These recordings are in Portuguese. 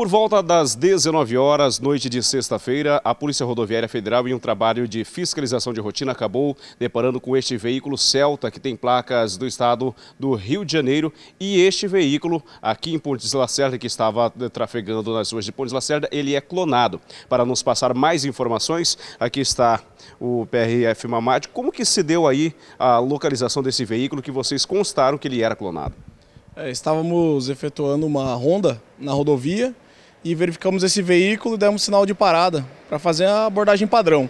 Por volta das 19 horas, noite de sexta-feira, a Polícia Rodoviária Federal, em um trabalho de fiscalização de rotina, acabou deparando com este veículo Celta, que tem placas do estado do Rio de Janeiro. E este veículo, aqui em Pontes Lacerda, que estava eh, trafegando nas ruas de Pontes Lacerda, ele é clonado. Para nos passar mais informações, aqui está o PRF Mamad. Como que se deu aí a localização desse veículo que vocês constaram que ele era clonado? É, estávamos efetuando uma ronda na rodovia e verificamos esse veículo e demos sinal de parada para fazer a abordagem padrão.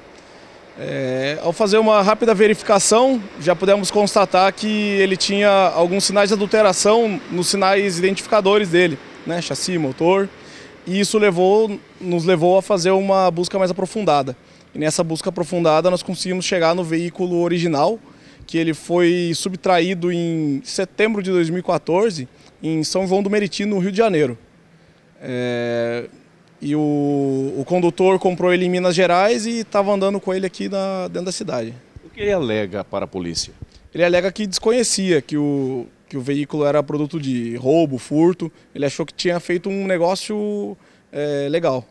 É, ao fazer uma rápida verificação, já pudemos constatar que ele tinha alguns sinais de adulteração nos sinais identificadores dele, né, chassi, motor, e isso levou, nos levou a fazer uma busca mais aprofundada. E nessa busca aprofundada nós conseguimos chegar no veículo original, que ele foi subtraído em setembro de 2014, em São João do Meriti, no Rio de Janeiro. É, e o, o, condutor comprou ele em Minas Gerais e estava andando com ele aqui na, dentro da cidade. O que ele alega para a polícia? Ele alega que desconhecia que o, que o veículo era produto de roubo, furto. Ele achou que tinha feito um negócio é, legal.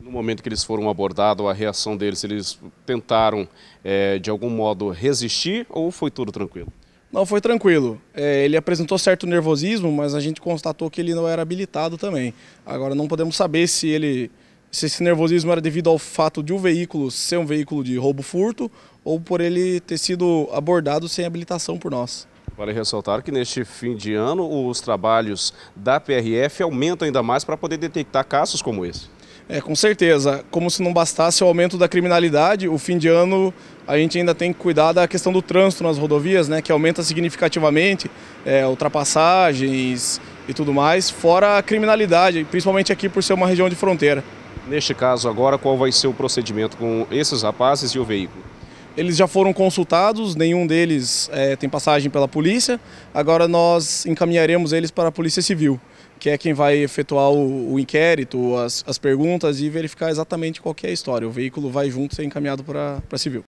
No momento que eles foram abordados, a reação deles, eles tentaram é, de algum modo resistir ou foi tudo tranquilo? Não, foi tranquilo. É, ele apresentou certo nervosismo, mas a gente constatou que ele não era habilitado também. Agora, não podemos saber se ele se esse nervosismo era devido ao fato de o um veículo ser um veículo de roubo-furto ou por ele ter sido abordado sem habilitação por nós. Vale ressaltar que neste fim de ano os trabalhos da PRF aumentam ainda mais para poder detectar casos como esse. É, com certeza. Como se não bastasse o aumento da criminalidade, o fim de ano a gente ainda tem que cuidar da questão do trânsito nas rodovias, né, que aumenta significativamente, é, ultrapassagens e tudo mais, fora a criminalidade, principalmente aqui por ser uma região de fronteira. Neste caso agora, qual vai ser o procedimento com esses rapazes e o veículo? Eles já foram consultados, nenhum deles é, tem passagem pela polícia. Agora nós encaminharemos eles para a Polícia Civil, que é quem vai efetuar o, o inquérito, as, as, perguntas e verificar exatamente qual é a história. O veículo vai junto ser encaminhado para a Civil.